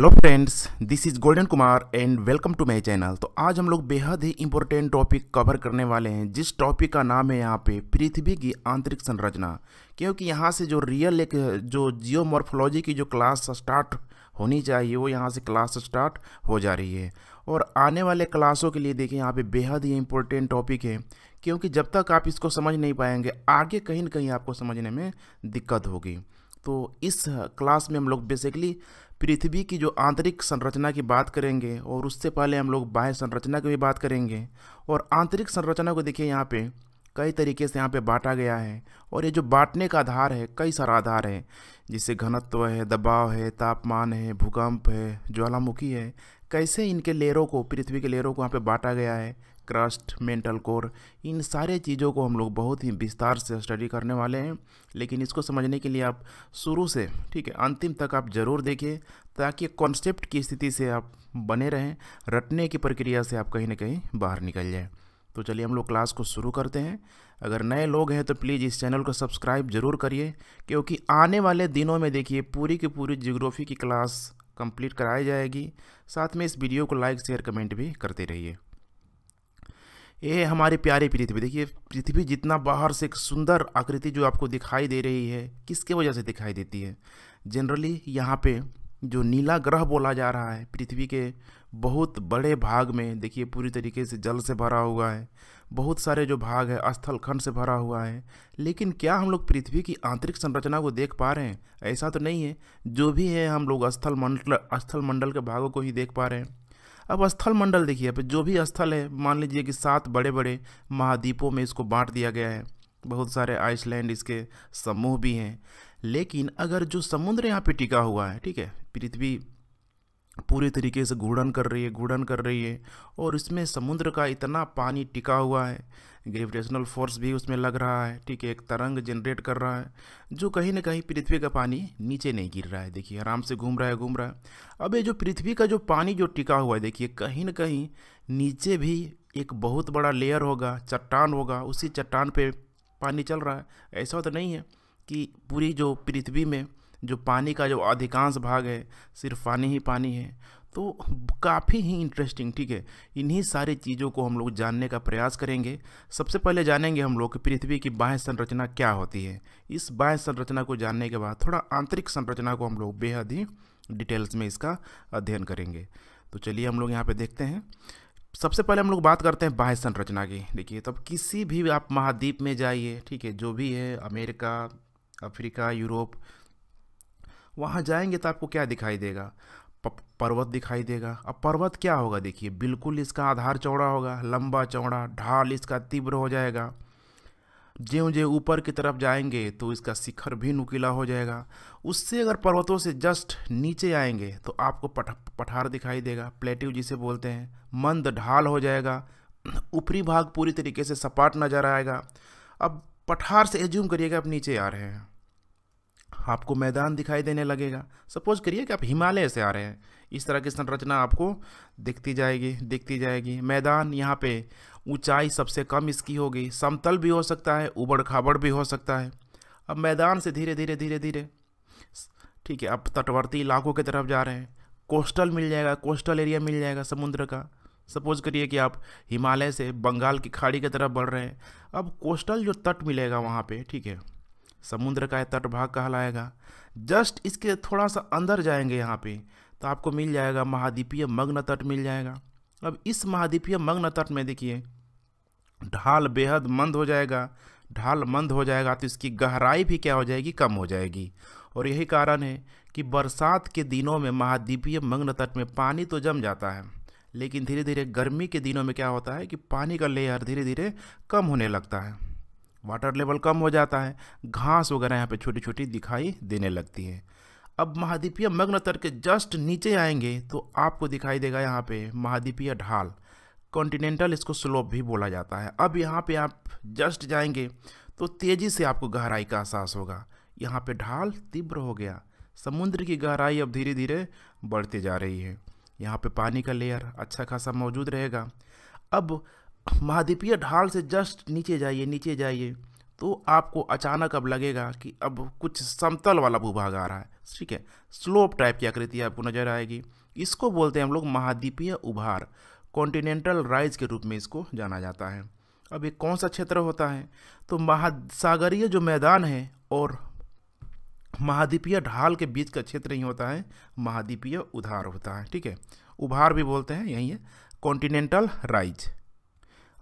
hello friends this is golden Kumar and welcome to my channel तो आज हम लोग बेहद ही इंपॉर्टेंट टॉपिक कवर करने वाले हैं जिस टॉपिक का नाम है यहाँ पे पृथ्वी की आंतरिक संरचना क्योंकि यहाँ से जो रियल एक जो जियोमॉर्फोलॉजी की जो क्लास स्टार्ट होनी चाहिए वो यहाँ से क्लास स्टार्ट हो जा रही है और आने वाले क्लासों के लिए देखिए यहाँ पे बेहद ही इंपॉर्टेंट टॉपिक है क्योंकि जब तक आप इसको समझ नहीं पाएंगे आगे कहीं ना कहीं आपको समझने में दिक्कत होगी तो इस क्लास में हम लोग बेसिकली पृथ्वी की जो आंतरिक संरचना की बात करेंगे और उससे पहले हम लोग बाह्य संरचना की भी बात करेंगे और आंतरिक संरचना को देखिए यहाँ पे कई तरीके से यहाँ पे बांटा गया है और ये जो बांटने का आधार है कई सारा आधार है जिससे घनत्व है दबाव है तापमान है भूकंप है ज्वालामुखी है कैसे इनके लेयरों को पृथ्वी के लेयरों को यहाँ पे बांटा गया है क्रस्ट मेंटल कोर इन सारे चीज़ों को हम लोग बहुत ही विस्तार से स्टडी करने वाले हैं लेकिन इसको समझने के लिए आप शुरू से ठीक है अंतिम तक आप ज़रूर देखिए ताकि कॉन्सेप्ट की स्थिति से आप बने रहें रटने की प्रक्रिया से आप कहीं ना कहीं बाहर निकल जाएँ तो चलिए हम लोग क्लास को शुरू करते हैं अगर नए लोग हैं तो प्लीज़ इस चैनल को सब्सक्राइब ज़रूर करिए क्योंकि आने वाले दिनों में देखिए पूरी की पूरी जियोग्राफी की क्लास कंप्लीट कराई जाएगी साथ में इस वीडियो को लाइक शेयर कमेंट भी करते रहिए ये हमारे प्यारे पृथ्वी देखिए पृथ्वी जितना बाहर से एक सुंदर आकृति जो आपको दिखाई दे रही है किसके वजह से दिखाई देती है जनरली यहाँ पे जो नीला ग्रह बोला जा रहा है पृथ्वी के बहुत बड़े भाग में देखिए पूरी तरीके से जल से भरा हुआ है बहुत सारे जो भाग है स्थल खंड से भरा हुआ है लेकिन क्या हम लोग पृथ्वी की आंतरिक संरचना को देख पा रहे हैं ऐसा तो नहीं है जो भी है हम लोग स्थल मंडल स्थल मंडल के भागों को ही देख पा रहे हैं अब स्थल मंडल देखिए अब जो भी स्थल है मान लीजिए कि सात बड़े बड़े महाद्वीपों में इसको बांट दिया गया है बहुत सारे आइसलैंड इसके समूह भी हैं लेकिन अगर जो समुद्र यहाँ पे टिका हुआ है ठीक है पृथ्वी पूरे तरीके से घूर्णन कर रही है घूर्णन कर रही है और इसमें समुद्र का इतना पानी टिका हुआ है ग्रेविटेशनल फोर्स भी उसमें लग रहा है ठीक है एक तरंग जनरेट कर रहा है जो कहीं ना कहीं पृथ्वी का पानी नीचे नहीं गिर रहा है देखिए आराम से घूम रहा है घूम रहा है अब ये जो पृथ्वी का जो पानी जो टिका हुआ है देखिए कहीं ना कहीं नीचे भी एक बहुत बड़ा लेयर होगा चट्टान होगा उसी चट्टान पर पानी चल रहा है ऐसा तो नहीं है कि पूरी जो पृथ्वी में जो पानी का जो अधिकांश भाग है सिर्फ पानी ही पानी है तो काफ़ी ही इंटरेस्टिंग ठीक है इन्हीं सारी चीज़ों को हम लोग जानने का प्रयास करेंगे सबसे पहले जानेंगे हम लोग कि पृथ्वी की बाह्य संरचना क्या होती है इस बाह्य संरचना को जानने के बाद थोड़ा आंतरिक संरचना को हम लोग बेहद ही डिटेल्स में इसका अध्ययन करेंगे तो चलिए हम लोग यहाँ पर देखते हैं सबसे पहले हम लोग बात करते हैं बाह्य संरचना की देखिए तब किसी भी आप महाद्वीप में जाइए ठीक है जो भी है अमेरिका अफ्रीका यूरोप वहाँ जाएंगे तो आपको क्या दिखाई देगा पर्वत दिखाई देगा अब पर्वत क्या होगा देखिए बिल्कुल इसका आधार चौड़ा होगा लंबा चौड़ा ढाल इसका तीव्र हो जाएगा ज्यों ज्यों ऊपर की तरफ जाएंगे तो इसका शिखर भी नुकीला हो जाएगा उससे अगर पर्वतों से जस्ट नीचे आएंगे तो आपको पठ पठार दिखाई देगा प्लेट्यू जिसे बोलते हैं मंद ढाल हो जाएगा ऊपरी भाग पूरी तरीके से सपाट नजर आएगा अब पठार से एज्यूम करिएगा आप नीचे आ रहे हैं आपको मैदान दिखाई देने लगेगा सपोज करिए कि आप हिमालय से आ रहे हैं इस तरह की संरचना आपको दिखती जाएगी दिखती जाएगी मैदान यहाँ पे ऊंचाई सबसे कम इसकी होगी समतल भी हो सकता है उबड़ खाबड़ भी हो सकता है अब मैदान से धीरे धीरे धीरे धीरे ठीक है अब तटवर्ती इलाकों की तरफ जा रहे हैं कोस्टल मिल जाएगा कोस्टल एरिया मिल जाएगा समुद्र का सपोज करिए कि आप हिमालय से बंगाल की खाड़ी की तरफ बढ़ रहे हैं अब कोस्टल जो तट मिलेगा वहाँ पे ठीक है समुद्र का तट भाग कहलाएगा जस्ट इसके थोड़ा सा अंदर जाएंगे यहाँ पे तो आपको मिल जाएगा महाद्वीपीय मग्न तट मिल जाएगा अब इस महाद्वीपीय मग्न तट में देखिए ढाल बेहद मंद हो जाएगा ढाल मंद हो जाएगा तो इसकी गहराई भी क्या हो जाएगी कम हो जाएगी और यही कारण है कि बरसात के दिनों में महाद्वीपीय मग्न तट में पानी तो जम जाता है लेकिन धीरे धीरे गर्मी के दिनों में क्या होता है कि पानी का लेयर धीरे धीरे कम होने लगता है वाटर लेवल कम हो जाता है घास वगैरह यहाँ पे छोटी छोटी दिखाई देने लगती है अब महाद्वीपीय मग्न तट के जस्ट नीचे आएंगे तो आपको दिखाई देगा यहाँ पे महाद्वीपीय ढाल कॉन्टिनेंटल इसको स्लोप भी बोला जाता है अब यहाँ पे आप जस्ट जाएंगे तो तेज़ी से आपको गहराई का एहसास होगा यहाँ पे ढाल तीव्र हो गया समुद्र की गहराई अब धीरे धीरे बढ़ती जा रही है यहाँ पे पानी का लेयर अच्छा खासा मौजूद रहेगा अब महाद्वीपीय ढाल से जस्ट नीचे जाइए नीचे जाइए तो आपको अचानक अब लगेगा कि अब कुछ समतल वाला भूभाग आ रहा है ठीक है स्लोप टाइप की आकृति आपको नजर आएगी इसको बोलते हैं हम लोग महाद्वीपीय उभार कॉन्टिनेंटल राइज के रूप में इसको जाना जाता है अब ये कौन सा क्षेत्र होता है तो महासागरीय जो मैदान है और महाद्वीपीय ढाल के बीच का क्षेत्र ही होता है महाद्वीपीय उधार होता है ठीक है उभार भी बोलते हैं यही है कॉन्टिनेंटल राइज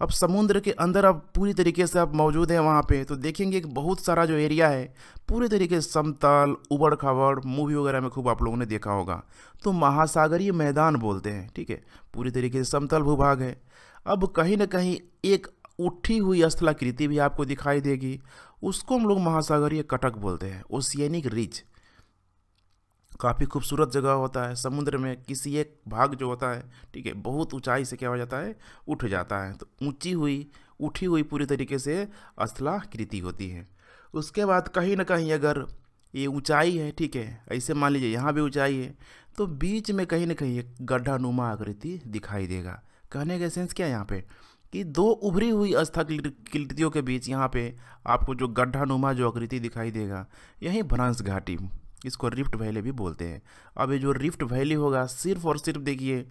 अब समुद्र के अंदर अब पूरी तरीके से आप मौजूद हैं वहाँ पे तो देखेंगे एक बहुत सारा जो एरिया है पूरे तरीके से समतल उबड़ खाबड़ मूवी वगैरह में खूब आप लोगों ने देखा होगा तो महासागरीय मैदान बोलते हैं ठीक है पूरी तरीके से समतल भूभाग है अब कहीं ना कहीं एक उठी हुई स्थलाकृति भी आपको दिखाई देगी उसको हम लोग महासागरीय कटक बोलते हैं ओसियनिक रिज काफ़ी खूबसूरत जगह होता है समुद्र में किसी एक भाग जो होता है ठीक है बहुत ऊंचाई से क्या हो जाता है उठ जाता है तो ऊंची हुई उठी हुई पूरी तरीके से अस्थलाकृति होती है उसके बाद कहीं ना कहीं अगर ये ऊंचाई है ठीक है ऐसे मान लीजिए यहाँ भी ऊंचाई है तो बीच में कहीं ना कहीं एक गड्ढा नुमा आकृति दिखाई देगा कहने का सेंस क्या है यहाँ पे कि दो उभरी हुई कृतियों के बीच यहाँ पे आपको जो गड्ढा नुमा जो आकृति दिखाई देगा यही भ्रांस घाटी इसको रिफ्ट वैली भी बोलते हैं अब ये जो रिफ्ट वैली होगा सिर्फ और सिर्फ देखिए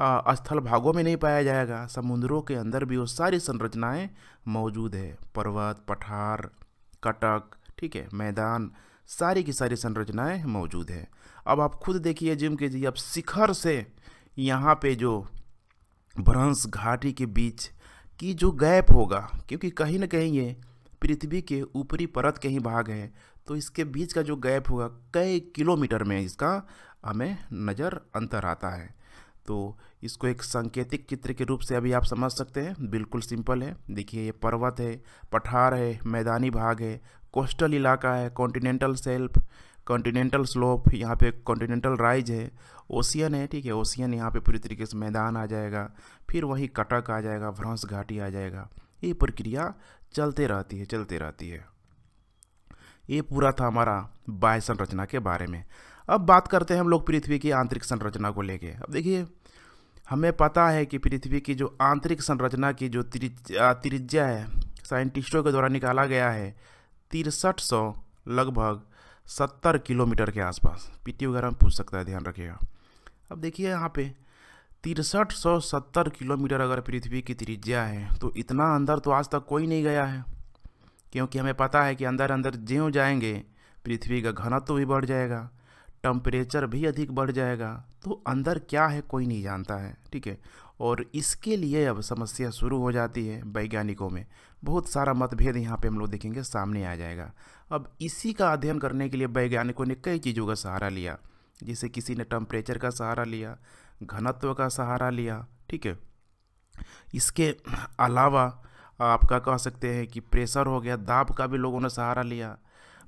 स्थल भागों में नहीं पाया जाएगा समुद्रों के अंदर भी वो सारी संरचनाएं मौजूद है पर्वत पठार कटक ठीक है मैदान सारी की सारी संरचनाएं मौजूद है अब आप खुद देखिए जिम के जी अब शिखर से यहाँ पे जो भ्रंश घाटी के बीच की जो गैप होगा क्योंकि कहीं ना कहीं ये पृथ्वी के ऊपरी परत के ही भाग है तो इसके बीच का जो गैप होगा कई किलोमीटर में इसका हमें नज़र अंतर आता है तो इसको एक सांकेतिक चित्र के रूप से अभी आप समझ सकते हैं बिल्कुल सिंपल है देखिए ये पर्वत है पठार है मैदानी भाग है कोस्टल इलाका है कॉन्टिनेंटल सेल्फ कॉन्टिनेंटल स्लोप यहाँ पे कॉन्टिनेंटल राइज है ओशियन है ठीक है ओशियन यहाँ पे पूरी तरीके से मैदान आ जाएगा फिर वहीं कटक आ जाएगा भ्रंस घाटी आ जाएगा ये प्रक्रिया चलते रहती है चलते रहती है ये पूरा था हमारा बाह्य संरचना के बारे में अब बात करते हैं हम लोग पृथ्वी की आंतरिक संरचना को लेके अब देखिए हमें पता है कि पृथ्वी की जो आंतरिक संरचना की जो त्रिज्या है साइंटिस्टों के द्वारा निकाला गया है तिरसठ सौ लगभग सत्तर किलोमीटर के आसपास पीटी वगैरह में पूछ सकता है ध्यान रखिएगा अब देखिए यहाँ पे तिरसठ सौ सत्तर किलोमीटर अगर पृथ्वी की त्रिज्या है तो इतना अंदर तो आज तक कोई नहीं गया है क्योंकि हमें पता है कि अंदर अंदर ज्यों जाएंगे पृथ्वी का घनत्व भी बढ़ जाएगा टम्परेचर भी अधिक बढ़ जाएगा तो अंदर क्या है कोई नहीं जानता है ठीक है और इसके लिए अब समस्या शुरू हो जाती है वैज्ञानिकों में बहुत सारा मतभेद यहाँ पे हम लोग देखेंगे सामने आ जाएगा अब इसी का अध्ययन करने के लिए वैज्ञानिकों ने कई चीज़ों का सहारा लिया जैसे किसी ने टम्परेचर का सहारा लिया घनत्व का सहारा लिया ठीक है इसके अलावा आपका कह सकते हैं कि प्रेशर हो गया दाब का भी लोगों ने सहारा लिया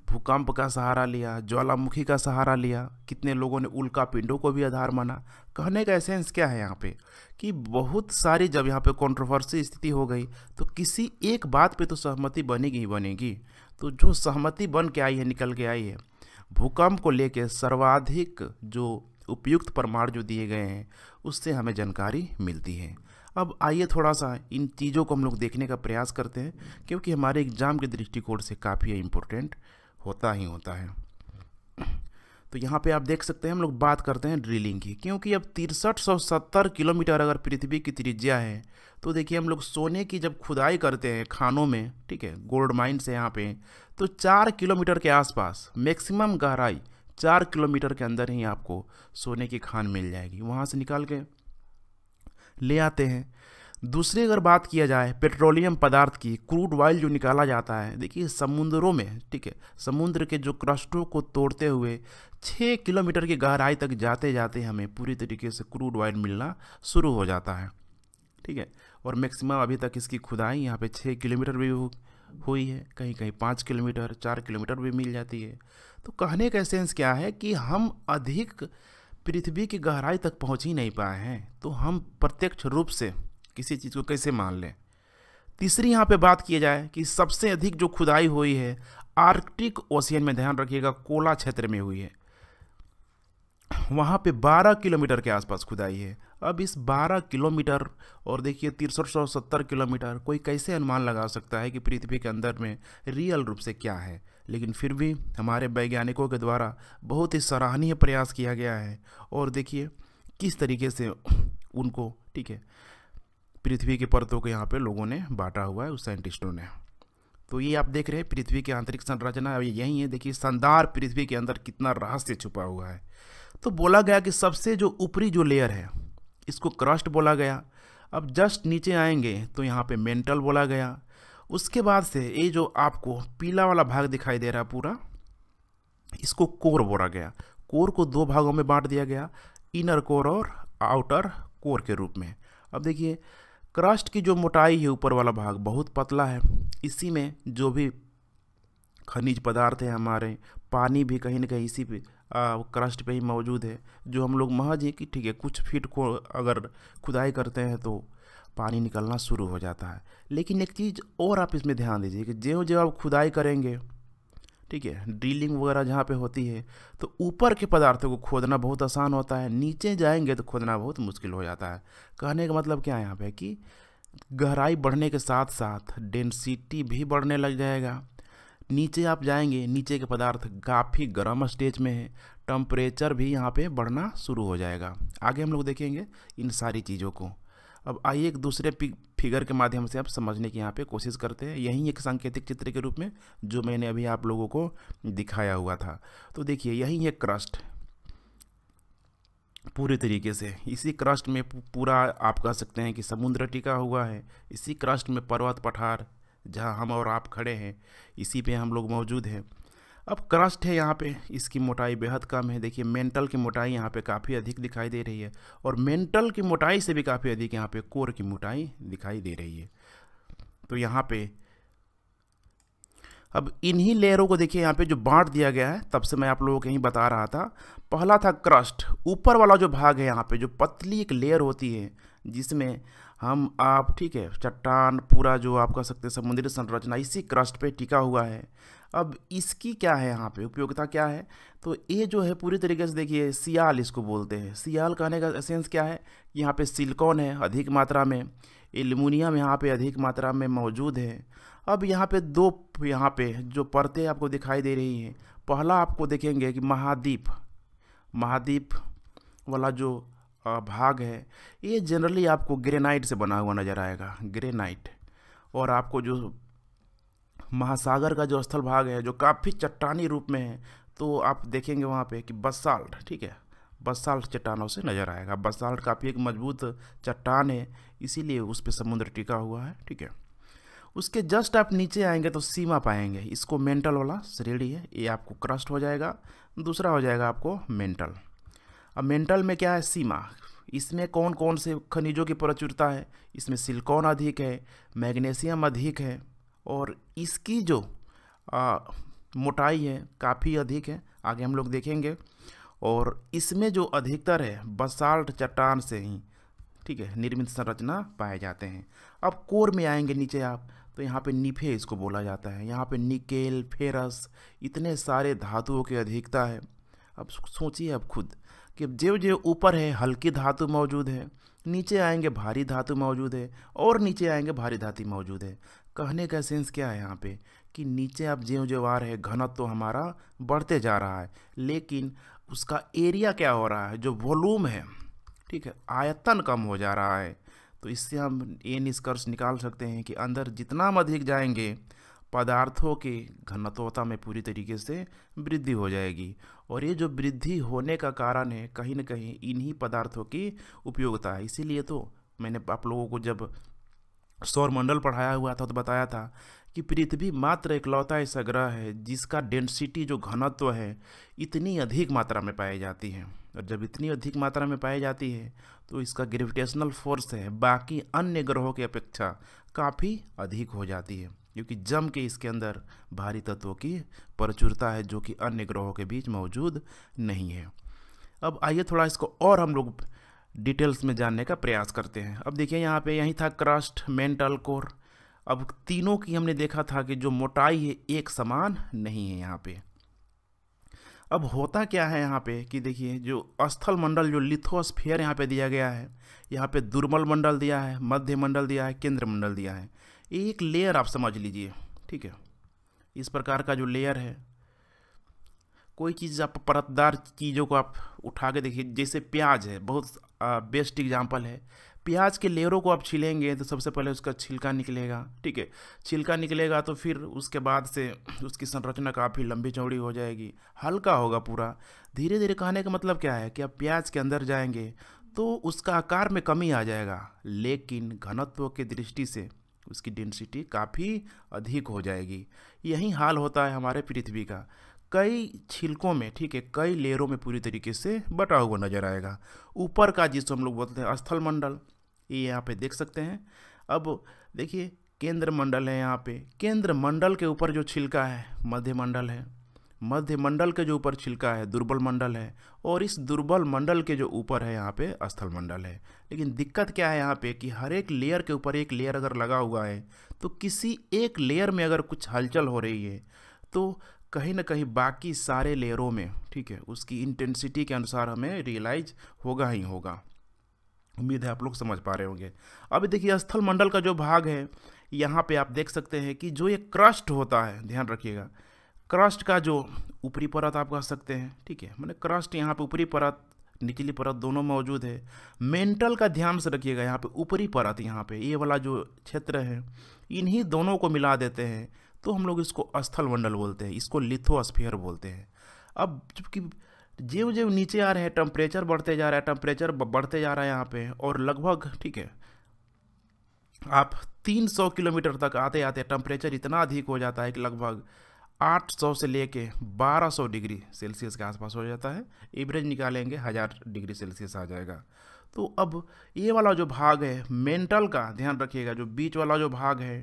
भूकंप का सहारा लिया ज्वालामुखी का सहारा लिया कितने लोगों ने उल्का पिंडों को भी आधार माना कहने का एसेंस क्या है यहाँ पे कि बहुत सारी जब यहाँ पे कंट्रोवर्सी स्थिति हो गई तो किसी एक बात पे तो सहमति बनेगी ही बनेगी तो जो सहमति बन के आई है निकल के आई है भूकंप को लेके सर्वाधिक जो उपयुक्त प्रमाण जो दिए गए हैं उससे हमें जानकारी मिलती है अब आइए थोड़ा सा इन चीज़ों को हम लोग देखने का प्रयास करते हैं क्योंकि हमारे एग्ज़ाम के दृष्टिकोण से काफ़ी इम्पोर्टेंट होता ही होता है तो यहाँ पे आप देख सकते हैं हम लोग बात करते हैं ड्रिलिंग की क्योंकि अब तिरसठ सौ सत्तर किलोमीटर अगर पृथ्वी की त्रिज्या है तो देखिए हम लोग सोने की जब खुदाई करते हैं खानों में ठीक है गोल्ड माइन से यहाँ पे तो चार किलोमीटर के आसपास मैक्सिमम गहराई चार किलोमीटर के अंदर ही आपको सोने की खान मिल जाएगी वहाँ से निकाल के ले आते हैं दूसरी अगर बात किया जाए पेट्रोलियम पदार्थ की क्रूड ऑयल जो निकाला जाता है देखिए समुद्रों में ठीक है समुद्र के जो क्रस्टों को तोड़ते हुए छः किलोमीटर की गहराई तक जाते जाते हमें पूरी तरीके से क्रूड ऑयल मिलना शुरू हो जाता है ठीक है और मैक्सिमम अभी तक इसकी खुदाई यहाँ पे छः किलोमीटर भी हुई है कहीं कहीं पाँच किलोमीटर चार किलोमीटर भी मिल जाती है तो कहने का सेंस क्या है कि हम अधिक पृथ्वी की गहराई तक पहुंच ही नहीं पाए हैं तो हम प्रत्यक्ष रूप से किसी चीज़ को कैसे मान लें तीसरी यहाँ पे बात की जाए कि सबसे अधिक जो खुदाई हुई है आर्कटिक ओशियन में ध्यान रखिएगा कोला क्षेत्र में हुई है वहाँ पे 12 किलोमीटर के आसपास खुदाई है अब इस 12 किलोमीटर और देखिए तिरसठ किलोमीटर कोई कैसे अनुमान लगा सकता है कि पृथ्वी के अंदर में रियल रूप से क्या है लेकिन फिर भी हमारे वैज्ञानिकों के द्वारा बहुत ही सराहनीय प्रयास किया गया है और देखिए किस तरीके से उनको ठीक है पृथ्वी के परतों को यहाँ पे लोगों ने बांटा हुआ है उस साइंटिस्टों ने तो ये आप देख रहे हैं पृथ्वी की आंतरिक संरचना यही है देखिए शानदार पृथ्वी के अंदर कितना रहस्य छुपा हुआ है तो बोला गया कि सबसे जो ऊपरी जो लेयर है इसको क्रस्ट बोला गया अब जस्ट नीचे आएंगे तो यहाँ पे मेंटल बोला गया उसके बाद से ये जो आपको पीला वाला भाग दिखाई दे रहा है पूरा इसको कोर बोला गया कोर को दो भागों में बांट दिया गया इनर कोर और आउटर कोर के रूप में अब देखिए क्रस्ट की जो मोटाई है ऊपर वाला भाग बहुत पतला है इसी में जो भी खनिज पदार्थ है हमारे पानी भी कहीं ना कहीं इसी पर क्रस्ट पे ही मौजूद है जो हम लोग महज है कि ठीक है कुछ फीट को अगर खुदाई करते हैं तो पानी निकलना शुरू हो जाता है लेकिन एक चीज़ और आप इसमें ध्यान दीजिए कि जो जो आप खुदाई करेंगे ठीक है ड्रिलिंग वगैरह जहाँ पे होती है तो ऊपर के पदार्थों को खोदना बहुत आसान होता है नीचे जाएंगे तो खोदना बहुत मुश्किल हो जाता है कहने का मतलब क्या है यहाँ पे कि गहराई बढ़ने के साथ साथ डेंसिटी भी बढ़ने लग जाएगा नीचे आप जाएंगे नीचे के पदार्थ काफ़ी गर्म स्टेज में है टम्परेचर भी यहाँ पे बढ़ना शुरू हो जाएगा आगे हम लोग देखेंगे इन सारी चीज़ों को अब आइए एक दूसरे फिगर के माध्यम से आप समझने की यहाँ पे कोशिश करते हैं यही एक सांकेतिक चित्र के रूप में जो मैंने अभी आप लोगों को दिखाया हुआ था तो देखिए यही एक क्रस्ट पूरे तरीके से इसी क्रस्ट में पूरा आप कह सकते हैं कि समुद्र टिका हुआ है इसी क्रस्ट में पर्वत पठार जहाँ हम और आप खड़े हैं इसी पे हम लोग मौजूद हैं अब क्रस्ट है यहाँ पे इसकी मोटाई बेहद कम है देखिए मेंटल की मोटाई यहाँ पे काफ़ी अधिक दिखाई दे रही है और मेंटल की मोटाई से भी काफ़ी अधिक यहाँ पे कोर की मोटाई दिखाई दे रही है तो यहाँ पे अब इन्हीं लेयरों को देखिए यहाँ पे जो बांट दिया गया है तब से मैं आप लोगों को यहीं बता रहा था पहला था क्रस्ट ऊपर वाला जो भाग है यहाँ पर जो पतली एक लेयर होती है जिसमें हम आप ठीक है चट्टान पूरा जो आप कह सकते हैं समुद्री संरचना इसी क्रस्ट पे टिका हुआ है अब इसकी क्या है यहाँ पे उपयोगिता क्या है तो ये जो है पूरी तरीके से देखिए सियाल इसको बोलते हैं सियाल कहने का एसेंस क्या है यहाँ पे सिलिकॉन है अधिक मात्रा में एल्यूमिनियम यहाँ पे अधिक मात्रा में मौजूद है अब यहाँ पे दो यहाँ पे जो परतें आपको दिखाई दे रही हैं पहला आपको देखेंगे कि महाद्वीप महाद्वीप वाला जो भाग है ये जनरली आपको ग्रेनाइट से बना हुआ नज़र आएगा ग्रेनाइट और आपको जो महासागर का जो स्थल भाग है जो काफ़ी चट्टानी रूप में है तो आप देखेंगे वहाँ पे कि बसाल्ट ठीक है बसाल्ट चट्टानों से नज़र आएगा बसाल्ट काफ़ी एक मजबूत चट्टान है इसीलिए उस पर समुद्र टिका हुआ है ठीक है उसके जस्ट आप नीचे आएंगे तो सीमा पाएंगे इसको मेंटल वाला श्रेणी है ये आपको क्रस्ट हो जाएगा दूसरा हो जाएगा आपको मेंटल अब मेंटल में क्या है सीमा इसमें कौन कौन से खनिजों की प्रचुरता है इसमें सिलिकॉन अधिक है मैग्नीशियम अधिक है और इसकी जो आ, मोटाई है काफ़ी अधिक है आगे हम लोग देखेंगे और इसमें जो अधिकतर है बसाल्ट चट्टान से ही ठीक है निर्मित संरचना पाए जाते हैं अब कोर में आएंगे नीचे आप तो यहाँ पे निफे इसको बोला जाता है यहाँ पे निकेल फेरस इतने सारे धातुओं की अधिकता है अब सोचिए अब खुद कि जेव जो ऊपर है हल्की धातु मौजूद है नीचे आएंगे भारी धातु मौजूद है और नीचे आएंगे भारी धातु मौजूद है कहने का सेंस क्या है यहाँ पे कि नीचे आप जेव ज्यों आ रहे घनत्व तो हमारा बढ़ते जा रहा है लेकिन उसका एरिया क्या हो रहा है जो वॉलूम है ठीक है आयतन कम हो जा रहा है तो इससे हम ये निष्कर्ष निकाल सकते हैं कि अंदर जितना हम अधिक जाएंगे पदार्थों की घनत्वता में पूरी तरीके से वृद्धि हो जाएगी और ये जो वृद्धि होने का कारण है कहीं ना कहीं इन्हीं पदार्थों की उपयोगिता है इसीलिए तो मैंने आप लोगों को जब सौरमंडल पढ़ाया हुआ था तो बताया था कि पृथ्वी मात्र इकलौता ऐसा ग्रह है जिसका डेंसिटी जो घनत्व है इतनी अधिक मात्रा में पाई जाती है और जब इतनी अधिक मात्रा में पाई जाती है तो इसका ग्रेविटेशनल फोर्स है बाकी अन्य ग्रहों की अपेक्षा काफ़ी अधिक हो जाती है क्योंकि जम के इसके अंदर भारी तत्वों की प्रचुरता है जो कि अन्य ग्रहों के बीच मौजूद नहीं है अब आइए थोड़ा इसको और हम लोग डिटेल्स में जानने का प्रयास करते हैं अब देखिए यहाँ पे यहीं था क्रस्ट मेंटल कोर अब तीनों की हमने देखा था कि जो मोटाई है एक समान नहीं है यहाँ पे अब होता क्या है यहाँ पे कि देखिए जो स्थल मंडल जो लिथोस्फेयर यहाँ पे दिया गया है यहाँ पे दुर्बल मंडल दिया है मध्य मंडल दिया है केंद्र मंडल दिया है एक लेयर आप समझ लीजिए ठीक है इस प्रकार का जो लेयर है कोई चीज़ आप परतदार चीज़ों को आप उठा के देखिए जैसे प्याज है बहुत बेस्ट एग्जाम्पल है प्याज के लेयरों को आप छिलेंगे तो सबसे पहले उसका छिलका निकलेगा ठीक है छिलका निकलेगा तो फिर उसके बाद से उसकी संरचना काफ़ी लंबी चौड़ी हो जाएगी हल्का होगा पूरा धीरे धीरे कहने का मतलब क्या है कि आप प्याज के अंदर जाएंगे तो उसका आकार में कमी आ जाएगा लेकिन घनत्व की दृष्टि से उसकी डेंसिटी काफ़ी अधिक हो जाएगी यही हाल होता है हमारे पृथ्वी का कई छिलकों में ठीक है कई लेयरों में पूरी तरीके से बटा हुआ नज़र आएगा ऊपर का जिसको हम लोग बोलते हैं स्थल मंडल ये यहाँ पे देख सकते हैं अब देखिए केंद्र मंडल है यहाँ पे केंद्र मंडल के ऊपर जो छिलका है मध्य मंडल है मध्य मंडल के जो ऊपर छिलका है दुर्बल मंडल है और इस दुर्बल मंडल के जो ऊपर है यहाँ पे स्थल मंडल है लेकिन दिक्कत क्या है यहाँ पे कि हर एक लेयर के ऊपर एक लेयर अगर लगा हुआ है तो किसी एक लेयर में अगर कुछ हलचल हो रही है तो कहीं ना कहीं बाकी सारे लेयरों में ठीक है उसकी इंटेंसिटी के अनुसार हमें रियलाइज होगा ही होगा उम्मीद है आप लोग समझ पा रहे होंगे अब देखिए स्थल मंडल का जो भाग है यहाँ पे आप देख सकते हैं कि जो ये क्रस्ट होता है ध्यान रखिएगा क्रस्ट का जो ऊपरी परत आप कह सकते हैं ठीक है मैंने क्रस्ट यहाँ पे ऊपरी परत निचली परत दोनों मौजूद है मेंटल का ध्यान से रखिएगा यहाँ पे ऊपरी परत यहाँ पे ये वाला जो क्षेत्र है इन्हीं दोनों को मिला देते हैं तो हम लोग इसको स्थल मंडल बोलते हैं इसको लिथोस्फीयर बोलते हैं अब जबकि जेव जेव नीचे आ रहे हैं टेम्परेचर बढ़ते जा रहा है टेम्परेचर बढ़ते जा रहा है यहाँ पे और लगभग ठीक है आप 300 किलोमीटर तक आते आते टेम्परेचर इतना अधिक हो जाता है कि लगभग 800 से लेके 1200 डिग्री सेल्सियस के आसपास हो जाता है एवरेज निकालेंगे हज़ार डिग्री सेल्सियस आ जाएगा तो अब ये वाला जो भाग है मेंटल का ध्यान रखिएगा जो बीच वाला जो भाग है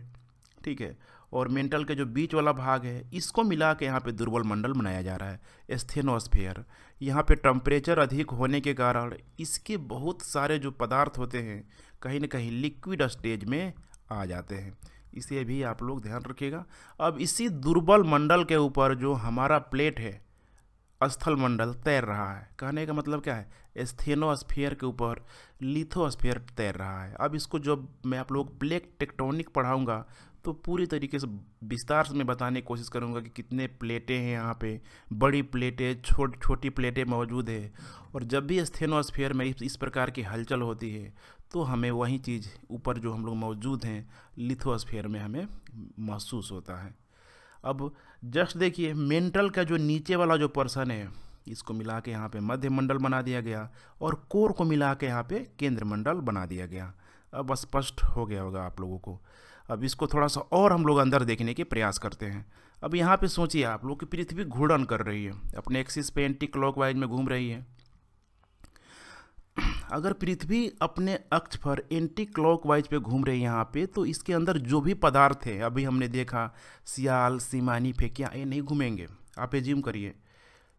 ठीक है और मेंटल के जो बीच वाला भाग है इसको मिला के यहाँ पे दुर्बल मंडल बनाया जा रहा है स्थेनोस्फेयर यहाँ पे टम्परेचर अधिक होने के कारण इसके बहुत सारे जो पदार्थ होते हैं कहीं ना कहीं लिक्विड स्टेज में आ जाते हैं इसे भी आप लोग ध्यान रखिएगा अब इसी दुर्बल मंडल के ऊपर जो हमारा प्लेट है स्थल मंडल तैर रहा है कहने का मतलब क्या है स्थेनोस्फीयर के ऊपर लिथोस्फीयर तैर रहा है अब इसको जब मैं आप लोग प्लेट टेक्टोनिक पढ़ाऊँगा तो पूरी तरीके से विस्तार से मैं बताने की कोशिश करूँगा कि कितने प्लेटें हैं यहाँ पे बड़ी प्लेटें छोटी छोटी प्लेटें मौजूद है और जब भी स्थेनोस्फीयर में इस प्रकार की हलचल होती है तो हमें वही चीज़ ऊपर जो हम लोग मौजूद हैं लिथोस्फेयर में हमें महसूस होता है अब जस्ट देखिए मेंटल का जो नीचे वाला जो पर्सन है इसको मिला के यहाँ पे मध्य मंडल बना दिया गया और कोर को मिला के यहाँ पे केंद्र मंडल बना दिया गया अब स्पष्ट हो गया होगा आप लोगों को अब इसको थोड़ा सा और हम लोग अंदर देखने के प्रयास करते हैं अब यहाँ पे सोचिए आप लोग कि पृथ्वी घूर्णन कर रही है अपने एक्सिस पे एंटी क्लॉकवाइज में घूम रही है अगर पृथ्वी अपने अक्ष पर एंटी क्लॉकवाइज पे घूम रही है यहाँ पे तो इसके अंदर जो भी पदार्थ है अभी हमने देखा सियाल सीमानी फेंकियाँ ये नहीं घूमेंगे आप एज्यूम करिए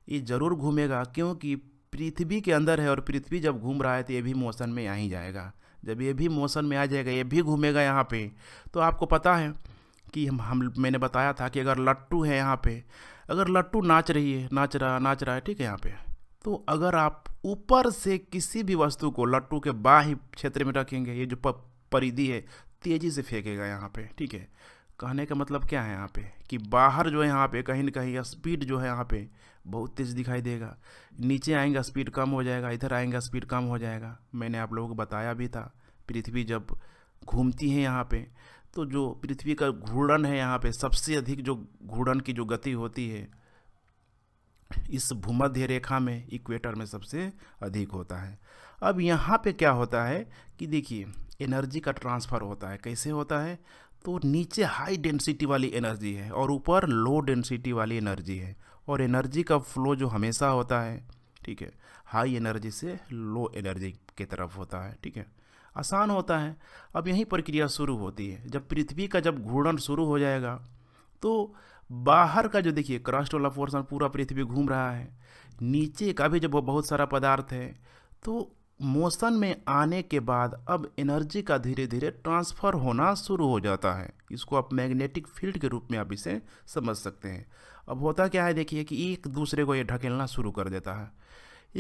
ये ज़रूर घूमेगा क्योंकि पृथ्वी के अंदर है और पृथ्वी जब घूम रहा है तो ये भी मौसम में आ ही जाएगा जब ये भी मौसम में आ जाएगा ये भी घूमेगा यहाँ पर तो आपको पता है कि हम हम मैंने बताया था कि अगर लट्टू है यहाँ पर अगर लट्टू नाच रही है नाच रहा नाच रहा है ठीक है यहाँ पर तो अगर आप ऊपर से किसी भी वस्तु को लट्टू के बाह्य क्षेत्र में रखेंगे ये जो परिधि है तेज़ी से फेंकेगा यहाँ पे ठीक है कहने का मतलब क्या है यहाँ पे कि बाहर जो है यहाँ पे कहीं ना कहीं स्पीड जो है यहाँ पे बहुत तेज़ दिखाई देगा नीचे आएंगे स्पीड कम हो जाएगा इधर आएंगे स्पीड कम हो जाएगा मैंने आप लोगों को बताया भी था पृथ्वी जब घूमती है यहाँ पे तो जो पृथ्वी का घूर्णन है यहाँ पे सबसे अधिक जो घूर्णन की जो गति होती है इस भूमध्य रेखा में इक्वेटर में सबसे अधिक होता है अब यहाँ पे क्या होता है कि देखिए एनर्जी का ट्रांसफ़र होता है कैसे होता है तो नीचे हाई डेंसिटी वाली एनर्जी है और ऊपर लो डेंसिटी वाली एनर्जी है और एनर्जी का फ्लो जो हमेशा होता है ठीक है हाई एनर्जी से लो एनर्जी की तरफ होता है ठीक है आसान होता है अब यही प्रक्रिया शुरू होती है जब पृथ्वी का जब घूर्णन शुरू हो जाएगा तो बाहर का जो देखिए क्रस्ट वाला पोर्सन पूरा पृथ्वी घूम रहा है नीचे का भी जब बहुत सारा पदार्थ है तो मोशन में आने के बाद अब एनर्जी का धीरे धीरे ट्रांसफ़र होना शुरू हो जाता है इसको आप मैग्नेटिक फील्ड के रूप में आप इसे समझ सकते हैं अब होता क्या है देखिए कि एक दूसरे को ये ढकेलना शुरू कर देता है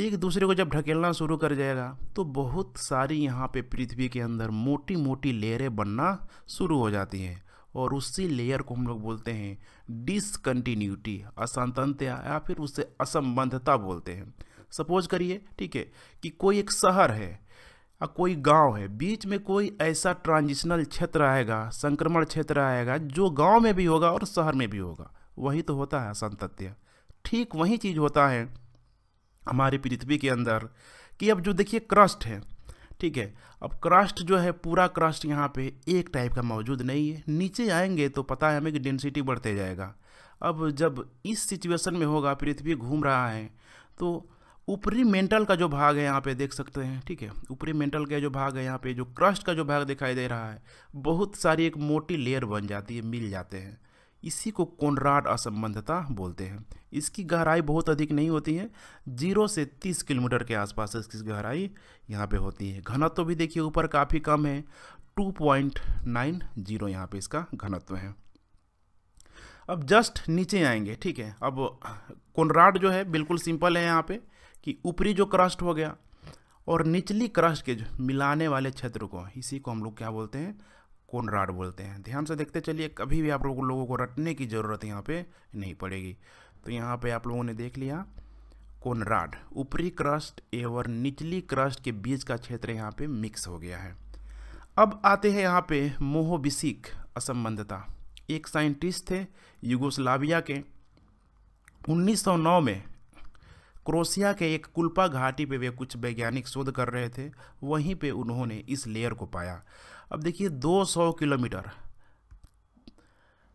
एक दूसरे को जब ढकेलना शुरू कर जाएगा तो बहुत सारी यहाँ पे पृथ्वी के अंदर मोटी मोटी लेयरें बनना शुरू हो जाती हैं और उसी लेयर को हम लोग बोलते हैं डिसकंटिन्यूटी असंतनता या फिर उससे असंबद्धता बोलते हैं सपोज करिए ठीक है कि कोई एक शहर है या कोई गांव है बीच में कोई ऐसा ट्रांजिशनल क्षेत्र आएगा संक्रमण क्षेत्र आएगा जो गांव में भी होगा और शहर में भी होगा वही तो होता है असंतत्य ठीक वही चीज़ होता है हमारी पृथ्वी के अंदर कि अब जो देखिए क्रस्ट है ठीक है अब क्रस्ट जो है पूरा क्रस्ट यहाँ पे एक टाइप का मौजूद नहीं है नीचे आएंगे तो पता है हमें कि डेंसिटी बढ़ते जाएगा अब जब इस सिचुएशन में होगा पृथ्वी घूम रहा है तो ऊपरी मेंटल का जो भाग है यहाँ पे देख सकते हैं ठीक है ऊपरी मेंटल का जो भाग है यहाँ पे जो क्रस्ट का जो भाग दिखाई दे रहा है बहुत सारी एक मोटी लेयर बन जाती है मिल जाते हैं इसी को कोनराड असंबद्धता बोलते हैं इसकी गहराई बहुत अधिक नहीं होती है जीरो से तीस किलोमीटर के आसपास इसकी गहराई यहाँ पे होती है घनत्व तो भी देखिए ऊपर काफ़ी कम है टू पॉइंट नाइन जीरो यहाँ पर इसका घनत्व है अब जस्ट नीचे आएंगे ठीक है अब कोनराड जो है बिल्कुल सिंपल है यहाँ पे कि ऊपरी जो क्रस्ट हो गया और निचली क्रस्ट के जो मिलाने वाले क्षेत्र को इसी को हम लोग क्या बोलते हैं कोनराड बोलते हैं ध्यान से देखते चलिए कभी भी आप लोगों लोगों को रटने की ज़रूरत यहाँ पे नहीं पड़ेगी तो यहाँ पे आप लोगों ने देख लिया कोनराड ऊपरी क्रस्ट एवं निचली क्रस्ट के बीच का क्षेत्र यहाँ पे मिक्स हो गया है अब आते हैं यहाँ पे मोहोबिसिक असंबंधता एक साइंटिस्ट थे युगोस्लाविया के उन्नीस में क्रोशिया के एक कुल्पा घाटी पे वे कुछ वैज्ञानिक शोध कर रहे थे वहीं पे उन्होंने इस लेयर को पाया अब देखिए 200 किलोमीटर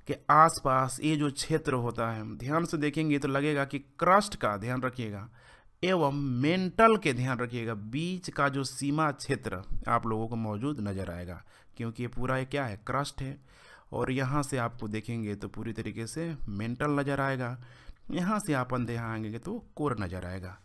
के आसपास ये जो क्षेत्र होता है ध्यान से देखेंगे तो लगेगा कि क्रस्ट का ध्यान रखिएगा एवं मेंटल के ध्यान रखिएगा बीच का जो सीमा क्षेत्र आप लोगों को मौजूद नज़र आएगा क्योंकि ये पूरा ये क्या है क्रस्ट है और यहाँ से आपको देखेंगे तो पूरी तरीके से मेंटल नज़र आएगा यहाँ से आप अंधे आएंगे तो कोर नज़र आएगा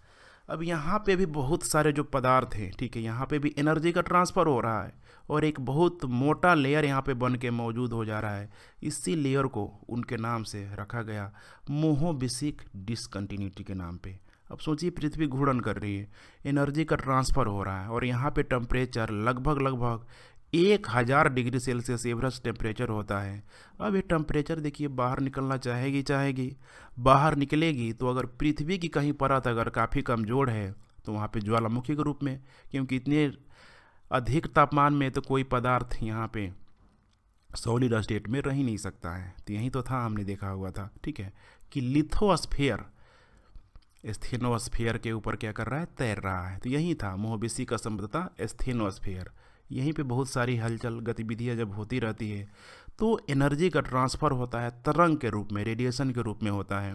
अब यहाँ पे भी बहुत सारे जो पदार्थ हैं ठीक है यहाँ पे भी एनर्जी का ट्रांसफ़र हो रहा है और एक बहुत मोटा लेयर यहाँ पे बन के मौजूद हो जा रहा है इसी लेयर को उनके नाम से रखा गया मोहोबिसिक डिसकन्टीन्यूटी के नाम पे अब सोचिए पृथ्वी घूर्णन कर रही है एनर्जी का ट्रांसफ़र हो रहा है और यहाँ पे टेम्परेचर लगभग लगभग एक हज़ार डिग्री सेल्सियस एवरेज टेम्परेचर होता है अब ये टेम्परेचर देखिए बाहर निकलना चाहेगी चाहेगी बाहर निकलेगी तो अगर पृथ्वी की कहीं परत अगर काफ़ी कमज़ोर है तो वहाँ पे ज्वालामुखी के रूप में क्योंकि इतने अधिक तापमान में तो कोई पदार्थ यहाँ पे सॉलिड स्टेट में रह ही नहीं सकता है तो यही तो था हमने देखा हुआ था ठीक है कि लिथोस्फेयर स्थेनोस्फेयर के ऊपर क्या कर रहा है तैर रहा है तो यही था मोहबिसी का संबद्धता स्थेनोस्फेयर यहीं पे बहुत सारी हलचल गतिविधियाँ जब होती रहती है तो एनर्जी का ट्रांसफ़र होता है तरंग के रूप में रेडिएशन के रूप में होता है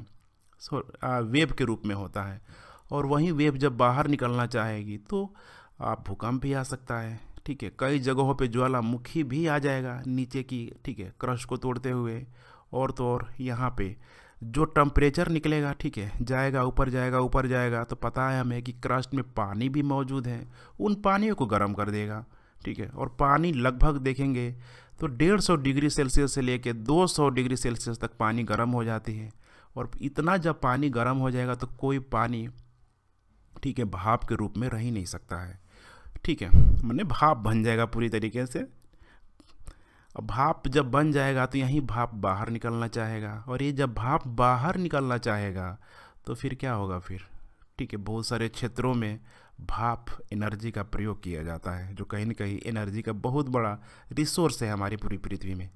सो वेव के रूप में होता है और वहीं वेव जब बाहर निकलना चाहेगी तो आप भूकंप भी आ सकता है ठीक है कई जगहों पे ज्वालामुखी भी आ जाएगा नीचे की ठीक है क्रश को तोड़ते हुए और तो और यहाँ पे जो टम्परेचर निकलेगा ठीक है जाएगा ऊपर जाएगा ऊपर जाएगा तो पता है हमें कि क्रस्ट में पानी भी मौजूद है उन पानियों को गर्म कर देगा ठीक है और पानी लगभग देखेंगे तो डेढ़ सौ डिग्री सेल्सियस से लेकर दो सौ डिग्री सेल्सियस तक पानी गर्म हो जाती है और इतना जब पानी गर्म हो जाएगा तो कोई पानी ठीक है भाप के रूप में रह ही नहीं सकता है ठीक है मैंने भाप बन जाएगा पूरी तरीके से अब भाप जब बन जाएगा तो यहीं भाप बाहर निकलना चाहेगा और ये जब भाप बाहर निकलना चाहेगा तो फिर क्या होगा फिर ठीक है बहुत सारे क्षेत्रों में भाप एनर्जी का प्रयोग किया जाता है जो कहीं ना कहीं एनर्जी का बहुत बड़ा रिसोर्स है हमारी पूरी पृथ्वी में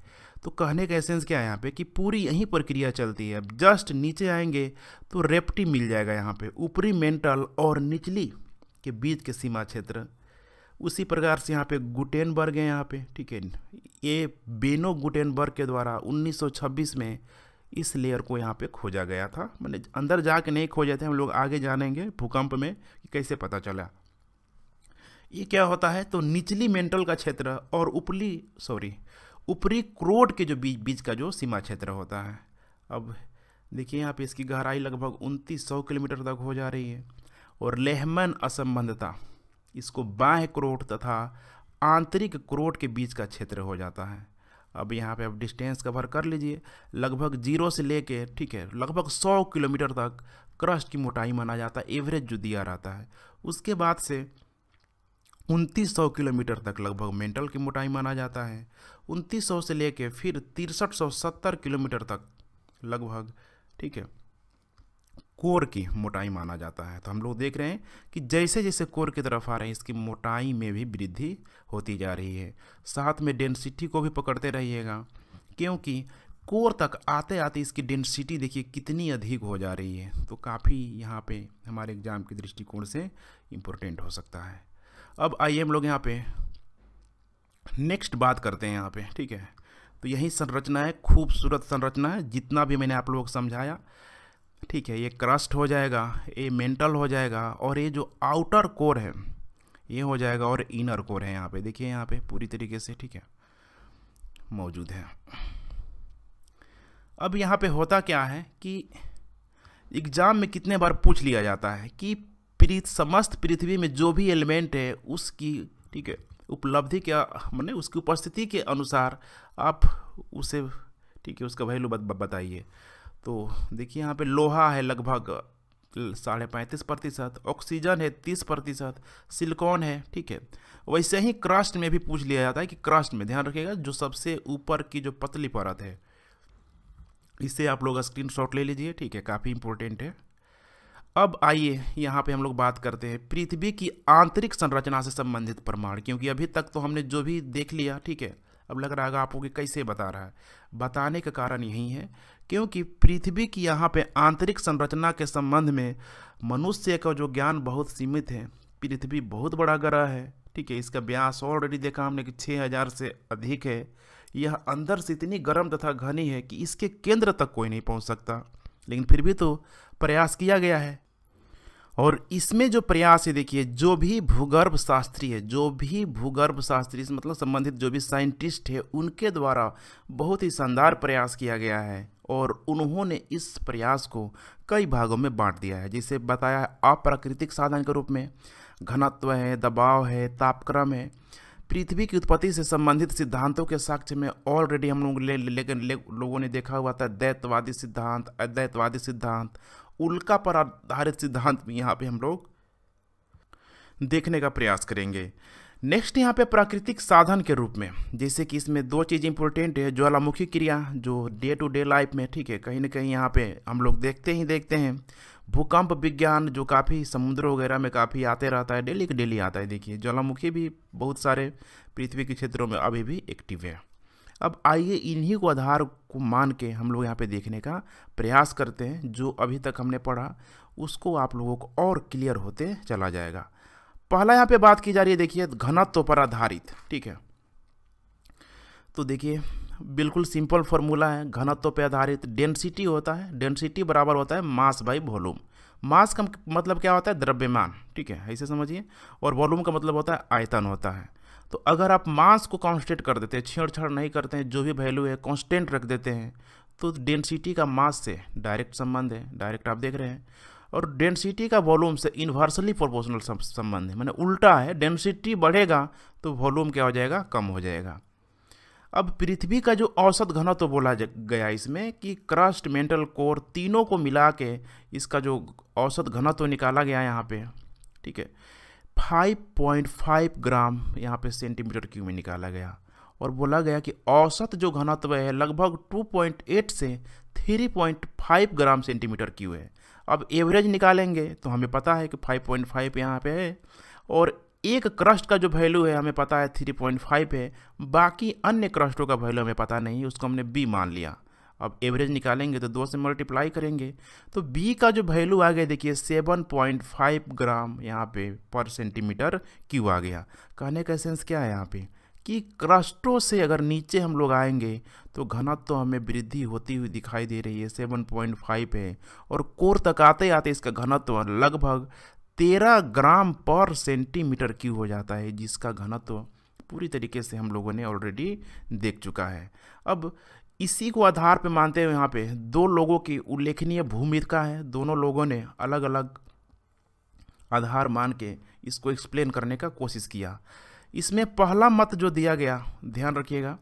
तो कहने का एसेंस क्या है यहाँ पे कि पूरी यही प्रक्रिया चलती है अब जस्ट नीचे आएंगे तो रेप्टी मिल जाएगा यहाँ पे ऊपरी मेंटल और निचली के बीच के सीमा क्षेत्र उसी प्रकार से यहाँ पे गुटेनबर्ग है यहाँ पे ठीक है ये बेनो गुटेनबर्ग के द्वारा 1926 में इस लेयर को यहाँ पे खोजा गया था मैंने अंदर जा के नहीं खोजे थे हम लोग आगे जानेंगे भूकंप में कि कैसे पता चला ये क्या होता है तो निचली मेंटल का क्षेत्र और उपली सॉरी ऊपरी क्रोड के जो बीच बीच का जो सीमा क्षेत्र होता है अब देखिए यहाँ पे इसकी गहराई लगभग उनतीस सौ किलोमीटर तक हो जा रही है और लेहमन असंबंधता इसको बाएं क्रोट तथा आंतरिक क्रोट के बीच का क्षेत्र हो जाता है अब यहाँ पे आप डिस्टेंस कवर कर लीजिए लगभग जीरो से कर ठीक है लगभग सौ किलोमीटर तक क्रस्ट की मोटाई माना जाता है एवरेज जो दिया रहता है उसके बाद से उनतीस सौ किलोमीटर तक लगभग मेंटल की मोटाई माना जाता है उनतीस सौ से कर फिर तिरसठ सौ सत्तर किलोमीटर तक लगभग ठीक है कोर की मोटाई माना जाता है तो हम लोग देख रहे हैं कि जैसे जैसे कोर की तरफ आ रहे हैं इसकी मोटाई में भी वृद्धि होती जा रही है साथ में डेंसिटी को भी पकड़ते रहिएगा क्योंकि कोर तक आते आते इसकी डेंसिटी देखिए कितनी अधिक हो जा रही है तो काफ़ी यहाँ पे हमारे एग्जाम के दृष्टिकोण से इम्पोर्टेंट हो सकता है अब आइए हम लोग यहाँ पे नेक्स्ट बात करते हैं यहाँ पे ठीक है तो यही संरचना है खूबसूरत संरचना है जितना भी मैंने आप लोगों को समझाया ठीक है ये क्रस्ट हो जाएगा ये मेंटल हो जाएगा और ये जो आउटर कोर है ये हो जाएगा और इनर कोर है यहाँ पे देखिए यहाँ पे पूरी तरीके से ठीक है मौजूद है अब यहाँ पे होता क्या है कि एग्ज़ाम में कितने बार पूछ लिया जाता है कि पृथ समस्त पृथ्वी में जो भी एलिमेंट है उसकी ठीक है उपलब्धि के मैंने उसकी उपस्थिति के अनुसार आप उसे ठीक है उसका वैल्यू बताइए तो देखिए यहाँ पे लोहा है लगभग साढ़े पैंतीस प्रतिशत ऑक्सीजन है तीस प्रतिशत सिलिकॉन है ठीक है वैसे ही क्रस्ट में भी पूछ लिया जाता है कि क्रस्ट में ध्यान रखिएगा जो सबसे ऊपर की जो पतली परत है इससे आप लोग शॉट ले लीजिए ठीक है काफ़ी इंपॉर्टेंट है अब आइए यहाँ पे हम लोग बात करते हैं पृथ्वी की आंतरिक संरचना से संबंधित प्रमाण क्योंकि अभी तक तो हमने जो भी देख लिया ठीक है अब लग रहा है आपको कि कैसे बता रहा है बताने का कारण यही है क्योंकि पृथ्वी की यहाँ पे आंतरिक संरचना के संबंध में मनुष्य का जो ज्ञान बहुत सीमित है पृथ्वी बहुत बड़ा ग्रह है ठीक है इसका ब्यास ऑलरेडी देखा हमने कि छः हज़ार से अधिक है यह अंदर से इतनी गर्म तथा घनी है कि इसके केंद्र तक कोई नहीं पहुँच सकता लेकिन फिर भी तो प्रयास किया गया है और इसमें जो प्रयास है देखिए जो भी भूगर्भ शास्त्री है जो भी भूगर्भ शास्त्री से मतलब संबंधित जो भी साइंटिस्ट है उनके द्वारा बहुत ही शानदार प्रयास किया गया है और उन्होंने इस प्रयास को कई भागों में बांट दिया है जिसे बताया है अप्राकृतिक साधन के रूप में घनत्व है दबाव है तापक्रम है पृथ्वी की उत्पत्ति से संबंधित सिद्धांतों के साक्ष्य में ऑलरेडी हम लोग ले, ले, ले, ले लोगों ने देखा हुआ था दैतवादी सिद्धांत अद्वैतवादी सिद्धांत उल्का पर आधारित सिद्धांत भी यहाँ पे हम लोग देखने का प्रयास करेंगे नेक्स्ट यहाँ पे प्राकृतिक साधन के रूप में जैसे कि इसमें दो चीज़ इंपॉर्टेंट है ज्वालामुखी क्रिया जो डे टू डे लाइफ में ठीक है कहीं ना कहीं यहाँ पे हम लोग देखते ही देखते हैं भूकंप विज्ञान जो काफ़ी समुद्र वगैरह में काफ़ी आते रहता है डेली के डेली आता है देखिए ज्वालामुखी भी बहुत सारे पृथ्वी के क्षेत्रों में अभी भी एक्टिव है अब आइए इन्हीं को आधार को मान के हम लोग यहाँ पे देखने का प्रयास करते हैं जो अभी तक हमने पढ़ा उसको आप लोगों को और क्लियर होते चला जाएगा पहला यहाँ पे बात की जा रही है देखिए घनत्व पर आधारित ठीक है तो देखिए बिल्कुल सिंपल फॉर्मूला है घनत्व पर आधारित डेंसिटी होता है डेंसिटी बराबर होता है मास बाई वॉल्यूम मास का मतलब क्या होता है द्रव्यमान ठीक है ऐसे समझिए और वॉल्यूम का मतलब होता है आयतन होता है तो अगर आप मास को कॉन्स्टेंट कर देते हैं छेड़छाड़ नहीं करते हैं जो भी वैल्यू है कॉन्स्टेंट रख देते हैं तो डेंसिटी का मास से डायरेक्ट संबंध है डायरेक्ट आप देख रहे हैं और डेंसिटी का वॉल्यूम से इन्वर्सली प्रोपोर्शनल संबंध है मैंने उल्टा है डेंसिटी बढ़ेगा तो वॉल्यूम क्या हो जाएगा कम हो जाएगा अब पृथ्वी का जो औसत घनत्व तो बोला गया इसमें कि क्रस्ट मेंटल कोर तीनों को मिला के इसका जो औसत घनत्व तो निकाला गया यहाँ पे ठीक है 5.5 ग्राम यहाँ पे सेंटीमीटर क्यू में निकाला गया और बोला गया कि औसत जो घनत्व है लगभग 2.8 से 3.5 ग्राम सेंटीमीटर क्यू है अब एवरेज निकालेंगे तो हमें पता है कि 5.5 पॉइंट यहाँ पर है और एक क्रस्ट का जो वैल्यू है हमें पता है 3.5 है बाकी अन्य क्रस्टों का वैल्यू हमें पता नहीं उसको हमने बी मान लिया अब एवरेज निकालेंगे तो दो से मल्टीप्लाई करेंगे तो बी का जो वैल्यू आ गया देखिए 7.5 ग्राम यहाँ पे पर सेंटीमीटर क्यू आ गया कहने का सेंस क्या है यहाँ पे कि क्रस्टों से अगर नीचे हम लोग आएंगे तो घनत्व तो हमें वृद्धि होती हुई दिखाई दे रही है सेवन पॉइंट फाइव है और कोर तक आते आते इसका घनत्व तो लगभग तेरह ग्राम पर सेंटीमीटर क्यू हो जाता है जिसका घनत्व तो पूरी तरीके से हम लोगों ने ऑलरेडी देख चुका है अब इसी को आधार पर मानते हुए यहाँ पे दो लोगों की उल्लेखनीय भूमिका है दोनों लोगों ने अलग अलग आधार मान के इसको एक्सप्लेन करने का कोशिश किया इसमें पहला मत जो दिया गया ध्यान रखिएगा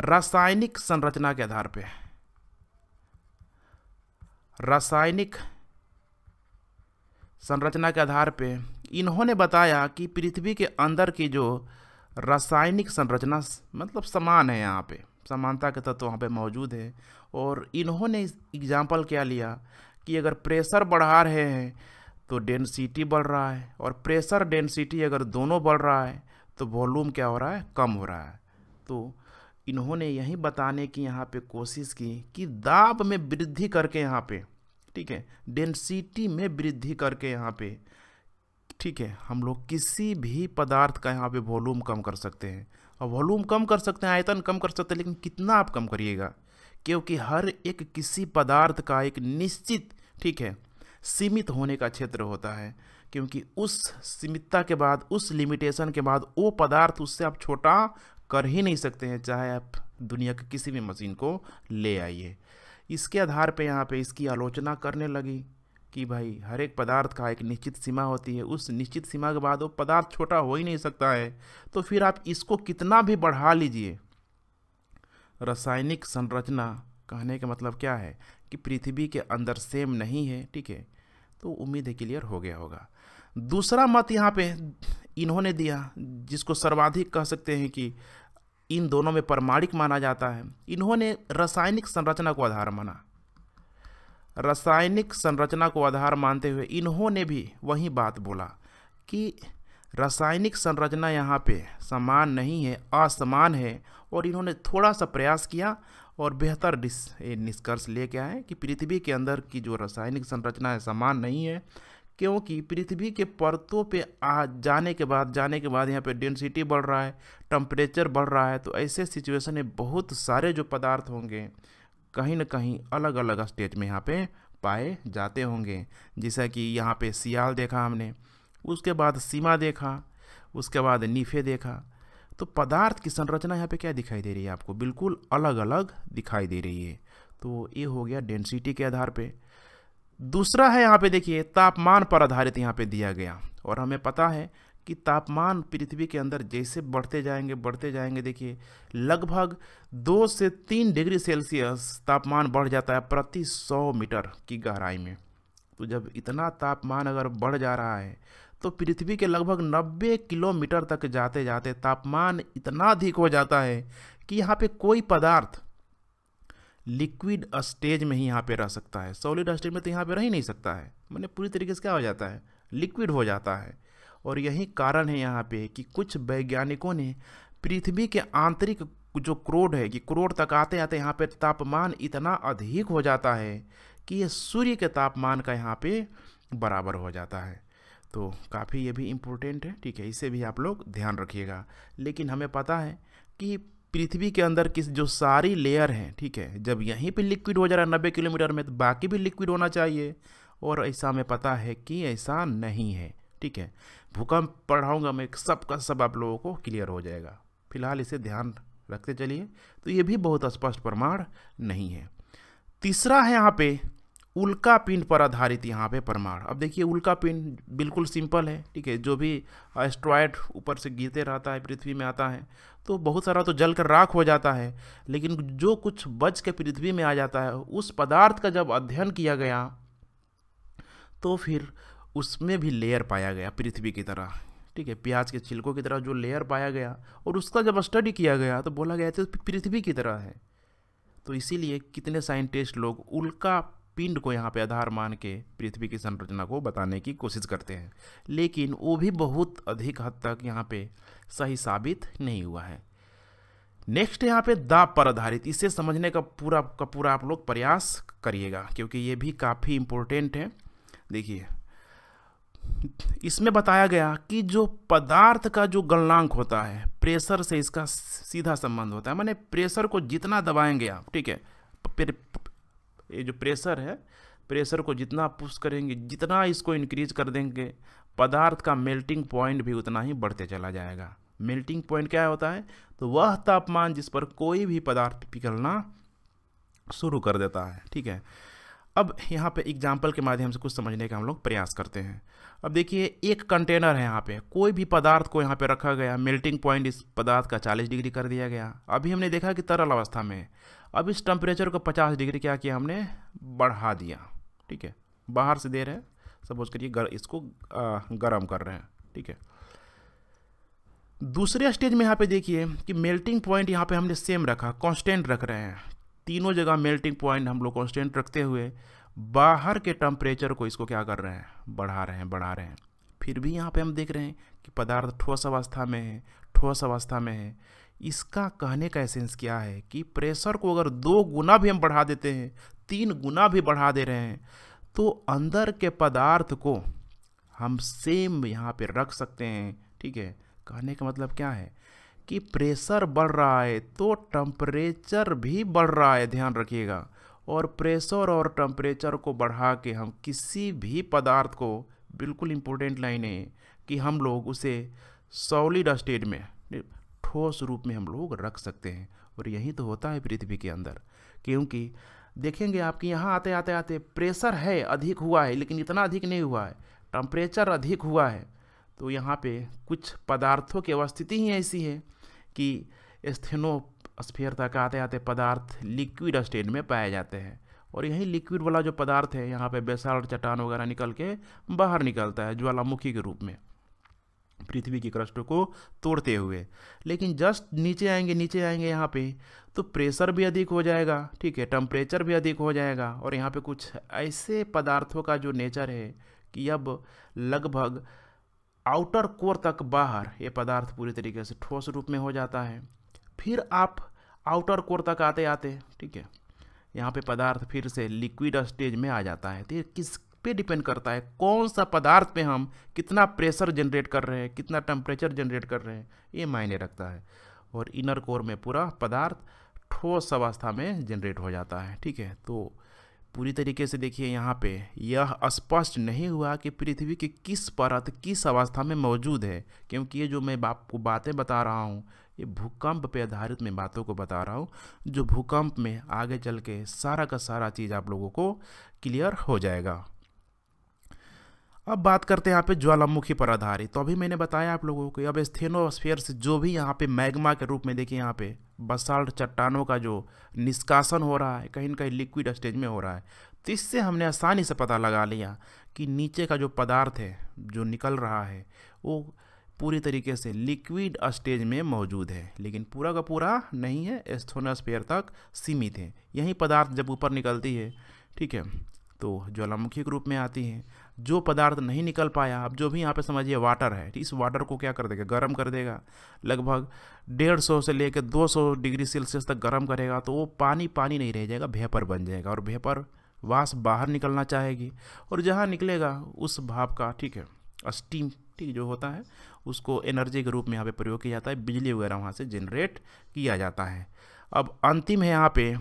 रासायनिक संरचना के आधार पे रासायनिक संरचना के आधार पे इन्होंने बताया कि पृथ्वी के अंदर की जो रासायनिक संरचना मतलब समान है यहाँ पे समानता के तत्व वहाँ पे मौजूद है और इन्होंने एग्जाम्पल क्या लिया कि अगर प्रेशर बढ़ा रहे हैं तो डेंसिटी बढ़ रहा है और प्रेशर डेंसिटी अगर दोनों बढ़ रहा है तो वॉल्यूम क्या हो रहा है कम हो रहा है तो इन्होंने यही बताने की यहाँ पे कोशिश की कि दाब में वृद्धि करके यहाँ पे ठीक है डेंसिटी में वृद्धि करके यहाँ पे ठीक है हम लोग किसी भी पदार्थ का यहाँ पे वॉल्यूम कम कर सकते हैं और वॉल्यूम कम कर सकते हैं आयतन कम कर सकते हैं लेकिन कितना आप कम करिएगा क्योंकि हर एक किसी पदार्थ का एक निश्चित ठीक है सीमित होने का क्षेत्र होता है क्योंकि उस सीमितता के बाद उस लिमिटेशन के बाद वो पदार्थ उससे आप छोटा कर ही नहीं सकते हैं चाहे आप दुनिया के किसी भी मशीन को ले आइए इसके आधार पे यहाँ पे इसकी आलोचना करने लगी कि भाई हर एक पदार्थ का एक निश्चित सीमा होती है उस निश्चित सीमा के बाद वो पदार्थ छोटा हो ही नहीं सकता है तो फिर आप इसको कितना भी बढ़ा लीजिए रासायनिक संरचना कहने का मतलब क्या है कि पृथ्वी के अंदर सेम नहीं है ठीक है तो उम्मीद है क्लियर हो गया होगा दूसरा मत यहाँ पे इन्होंने दिया जिसको सर्वाधिक कह सकते हैं कि इन दोनों में परमाणिक माना जाता है इन्होंने रासायनिक संरचना को आधार माना रासायनिक संरचना को आधार मानते हुए इन्होंने भी वही बात बोला कि रासायनिक संरचना यहाँ पे समान नहीं है असमान है और इन्होंने थोड़ा सा प्रयास किया और बेहतर निष्कर्ष लेके आए कि पृथ्वी के अंदर की जो रासायनिक संरचना है समान नहीं है क्योंकि पृथ्वी के परतों पे आ जाने के बाद जाने के बाद यहाँ पे डेंसिटी बढ़ रहा है टम्परेचर बढ़ रहा है तो ऐसे सिचुएशन में बहुत सारे जो पदार्थ होंगे कहीं ना कहीं अलग अलग स्टेट में यहाँ पे पाए जाते होंगे जैसा कि यहाँ पे सियाल देखा हमने उसके बाद सीमा देखा उसके बाद नीफे देखा तो पदार्थ की संरचना यहाँ पर क्या दिखाई दे रही है आपको बिल्कुल अलग अलग दिखाई दे रही है तो ये हो गया डेंसिटी के आधार पर दूसरा है यहाँ पे देखिए तापमान पर आधारित यहाँ पे दिया गया और हमें पता है कि तापमान पृथ्वी के अंदर जैसे बढ़ते जाएंगे बढ़ते जाएंगे देखिए लगभग दो से तीन डिग्री सेल्सियस तापमान बढ़ जाता है प्रति सौ मीटर की गहराई में तो जब इतना तापमान अगर बढ़ जा रहा है तो पृथ्वी के लगभग 90 किलोमीटर तक जाते जाते तापमान इतना अधिक हो जाता है कि यहाँ पे कोई पदार्थ लिक्विड स्टेज में ही यहाँ पे रह सकता है सॉलिड स्टेज में तो यहाँ पे रह ही नहीं सकता है मैंने पूरी तरीके से क्या हो जाता है लिक्विड हो जाता है और यही कारण है यहाँ पे कि कुछ वैज्ञानिकों ने पृथ्वी के आंतरिक जो क्रोड है कि क्रोड तक आते आते यहाँ पे तापमान इतना अधिक हो जाता है कि ये सूर्य के तापमान का यहाँ पे बराबर हो जाता है तो काफ़ी ये भी इम्पोर्टेंट है ठीक है इसे भी आप लोग ध्यान रखिएगा लेकिन हमें पता है कि पृथ्वी के अंदर किस जो सारी लेयर हैं ठीक है जब यहीं पे लिक्विड हो जा रहा है नब्बे किलोमीटर में तो बाकी भी लिक्विड होना चाहिए और ऐसा हमें पता है कि ऐसा नहीं है ठीक है भूकंप पढ़ाऊँगा मैं सब का सब आप लोगों को क्लियर हो जाएगा फिलहाल इसे ध्यान रखते चलिए तो ये भी बहुत स्पष्ट प्रमाण नहीं है तीसरा है यहाँ पे उल्का पिंड पर आधारित यहाँ पे प्रमाण अब देखिए उल्का पिंड बिल्कुल सिंपल है ठीक है जो भी एस्ट्रॉयड ऊपर से गिरते रहता है पृथ्वी में आता है तो बहुत सारा तो जल कर राख हो जाता है लेकिन जो कुछ बच के पृथ्वी में आ जाता है उस पदार्थ का जब अध्ययन किया गया तो फिर उसमें भी लेयर पाया गया पृथ्वी की तरह ठीक है प्याज के छिलकों की तरह जो लेयर पाया गया और उसका जब स्टडी किया गया तो बोला गया था तो पृथ्वी की तरह है तो इसीलिए कितने साइंटिस्ट लोग उल्का पिंड को यहाँ पे आधार मान के पृथ्वी की संरचना को बताने की कोशिश करते हैं लेकिन वो भी बहुत अधिक हद तक यहाँ पे सही साबित नहीं हुआ है नेक्स्ट यहाँ पे दाब पर आधारित इसे समझने का पूरा का पूरा आप लोग प्रयास करिएगा क्योंकि ये भी काफ़ी इम्पोर्टेंट है देखिए इसमें बताया गया कि जो पदार्थ का जो गलनांक होता है प्रेशर से इसका सीधा संबंध होता है मैंने प्रेशर को जितना दबाएंगे आप ठीक है ये जो प्रेशर है प्रेशर को जितना पुश करेंगे जितना इसको इंक्रीज कर देंगे पदार्थ का मेल्टिंग पॉइंट भी उतना ही बढ़ते चला जाएगा मेल्टिंग पॉइंट क्या होता है तो वह तापमान जिस पर कोई भी पदार्थ पिघलना शुरू कर देता है ठीक है अब यहाँ पे एग्जाम्पल के माध्यम से कुछ समझने का हम लोग प्रयास करते हैं अब देखिए एक कंटेनर है यहाँ पे कोई भी पदार्थ को यहाँ पे रखा गया मेल्टिंग पॉइंट इस पदार्थ का 40 डिग्री कर दिया गया अभी हमने देखा कि तरल अवस्था में अब इस टेम्परेचर को 50 डिग्री क्या किया हमने बढ़ा दिया ठीक है बाहर से दे रहे हैं सपोज करिए गर, इसको गर्म कर रहे हैं ठीक है दूसरे स्टेज में यहाँ पे देखिए कि मेल्टिंग पॉइंट यहाँ पे हमने सेम रखा कांस्टेंट रख रहे हैं तीनों जगह मेल्टिंग पॉइंट हम लोग कॉन्स्टेंट रखते हुए बाहर के टेम्परेचर को इसको क्या कर रहे हैं बढ़ा रहे हैं बढ़ा रहे हैं फिर भी यहाँ पे हम देख रहे हैं कि पदार्थ ठोस अवस्था में है ठोस अवस्था में है इसका कहने का एसेंस क्या है कि प्रेशर को अगर दो गुना भी हम बढ़ा देते हैं तीन गुना भी बढ़ा दे रहे हैं तो अंदर के पदार्थ को हम सेम यहाँ पे रख सकते हैं ठीक है कहने का मतलब क्या है कि प्रेशर बढ़ रहा है तो टम्परेचर भी बढ़ रहा है ध्यान रखिएगा और प्रेशर और टम्परेचर को बढ़ा के हम किसी भी पदार्थ को बिल्कुल इम्पोर्टेंट लाइन है कि हम लोग उसे सॉलिड स्टेट में ठोस रूप में हम लोग रख सकते हैं और यही तो होता है पृथ्वी के अंदर क्योंकि देखेंगे आपके यहाँ आते आते आते प्रेशर है अधिक हुआ है लेकिन इतना अधिक नहीं हुआ है टम्परेचर अधिक हुआ है तो यहाँ पे कुछ पदार्थों की अवस्थिति ही ऐसी है कि स्थेनोस्फेयर तक आते आते पदार्थ लिक्विड स्टेट में पाए जाते हैं और यही लिक्विड वाला जो पदार्थ है यहाँ पे बेसाल्ट चट्टान वगैरह निकल के बाहर निकलता है ज्वालामुखी के रूप में पृथ्वी की क्रस्ट को तोड़ते हुए लेकिन जस्ट नीचे आएंगे नीचे आएंगे यहाँ पे तो प्रेशर भी अधिक हो जाएगा ठीक है टम्परेचर भी अधिक हो जाएगा और यहाँ पे कुछ ऐसे पदार्थों का जो नेचर है कि अब लगभग आउटर कोर तक बाहर ये पदार्थ पूरी तरीके से ठोस रूप में हो जाता है फिर आप आउटर कोर तक आते आते ठीक है यहाँ पे पदार्थ फिर से लिक्विड स्टेज में आ जाता है तो ये किस पे डिपेंड करता है कौन सा पदार्थ पे हम कितना प्रेशर जनरेट कर रहे हैं कितना टेम्परेचर जनरेट कर रहे हैं ये मायने रखता है और इनर कोर में पूरा पदार्थ ठोस अवस्था में जनरेट हो जाता है ठीक है तो पूरी तरीके से देखिए यहाँ पे यह स्पष्ट नहीं हुआ कि पृथ्वी की किस परत किस अवस्था में मौजूद है क्योंकि ये जो मैं आपको बातें बता रहा हूँ ये भूकंप पे आधारित मैं बातों को बता रहा हूँ जो भूकंप में आगे चल के सारा का सारा चीज़ आप लोगों को क्लियर हो जाएगा अब बात करते हैं यहाँ पे ज्वालामुखी पर आधारित तो अभी मैंने बताया आप लोगों को अब स्थेनोस्फेयर से जो भी यहाँ पे मैग्मा के रूप में देखिए यहाँ पे बसाल्ट चट्टानों का जो निष्कासन हो रहा है कहीं ना कहीं लिक्विड स्टेज में हो रहा है तो इससे हमने आसानी से पता लगा लिया कि नीचे का जो पदार्थ है जो निकल रहा है वो पूरी तरीके से लिक्विड स्टेज में मौजूद है लेकिन पूरा का पूरा नहीं है स्थोनोस्फेयर तक सीमित है यही पदार्थ जब ऊपर निकलती है ठीक है तो ज्वालामुखी के रूप में आती है जो पदार्थ नहीं निकल पाया आप जो भी यहाँ पे समझिए वाटर है इस वाटर को क्या कर देगा गर्म कर देगा लगभग डेढ़ सौ से लेकर दो सौ डिग्री सेल्सियस तक गर्म करेगा तो वो पानी पानी नहीं रह जाएगा भेपर बन जाएगा और भेपर वास बाहर निकलना चाहेगी और जहाँ निकलेगा उस भाप का ठीक है स्टीम ठीक जो होता है उसको एनर्जी के रूप में यहाँ पर प्रयोग किया जाता है बिजली वगैरह वहाँ से जनरेट किया जाता है अब अंतिम है यहाँ पे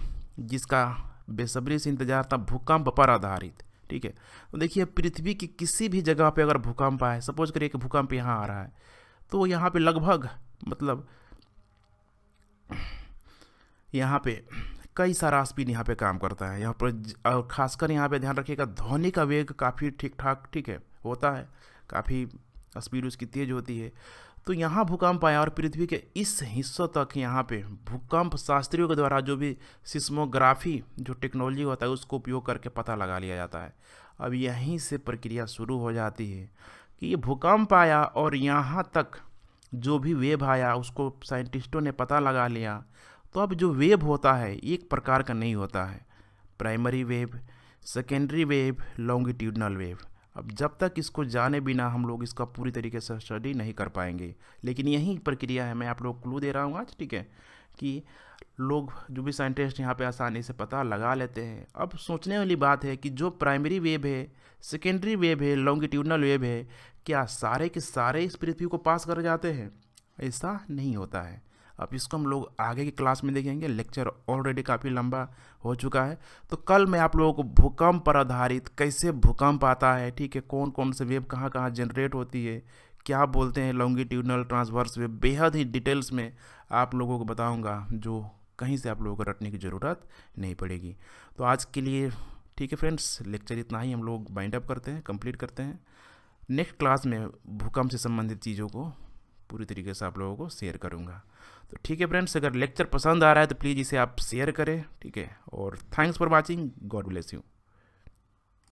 जिसका बेसब्री से इंतजार था भूकंप पर आधारित ठीक है तो देखिए पृथ्वी की किसी भी जगह पे अगर भूकंप आए सपोज करिए कि भूकंप यहाँ आ रहा है तो यहाँ पे लगभग मतलब यहाँ पे कई सारा स्पीड यहाँ पे काम करता है यहाँ पर और खासकर यहाँ पे ध्यान रखिएगा ध्वनि का वेग काफ़ी ठीक ठाक ठीक है होता है काफ़ी स्पीड उसकी तेज़ होती है तो यहाँ भूकंप आया और पृथ्वी के इस हिस्सों तक यहाँ पे भूकंप शास्त्रियों के द्वारा जो भी सिस्मोग्राफी जो टेक्नोलॉजी होता है उसको उपयोग करके पता लगा लिया जाता है अब यहीं से प्रक्रिया शुरू हो जाती है कि ये भूकंप आया और यहाँ तक जो भी वेब आया उसको साइंटिस्टों ने पता लगा लिया तो अब जो वेब होता है एक प्रकार का नहीं होता है primary wave secondary wave longitudinal wave अब जब तक इसको जाने बिना हम लोग इसका पूरी तरीके से स्टडी नहीं कर पाएंगे लेकिन यही प्रक्रिया है मैं आप लोग क्लू दे रहा हूँ आज ठीक है कि लोग जो भी साइंटिस्ट यहाँ पे आसानी से पता लगा लेते हैं अब सोचने वाली बात है कि जो प्राइमरी वेव है सेकेंडरी वेव है लॉन्गिट्यूडनल वेव है क्या सारे के सारे इस पृथ्वी को पास कर जाते हैं ऐसा नहीं होता है अब इसको हम लोग आगे की क्लास में देखेंगे लेक्चर ऑलरेडी काफ़ी लंबा हो चुका है तो कल मैं आप लोगों को भूकंप पर आधारित कैसे भूकंप आता है ठीक है कौन कौन से वेब कहाँ कहाँ जनरेट होती है क्या बोलते हैं लॉन्गिट्यूडनल ट्रांसवर्स वेब बेहद ही डिटेल्स में आप लोगों को बताऊँगा जो कहीं से आप लोगों को रटने की ज़रूरत नहीं पड़ेगी तो आज के लिए ठीक है फ्रेंड्स लेक्चर इतना ही हम लोग बाइंड अप करते हैं कंप्लीट करते हैं नेक्स्ट क्लास में भूकंप से संबंधित चीज़ों को पूरी तरीके से आप लोगों को शेयर करूँगा तो ठीक है फ्रेंड्स अगर लेक्चर पसंद आ रहा है तो प्लीज़ इसे आप शेयर करें ठीक है और thanks for watching God bless you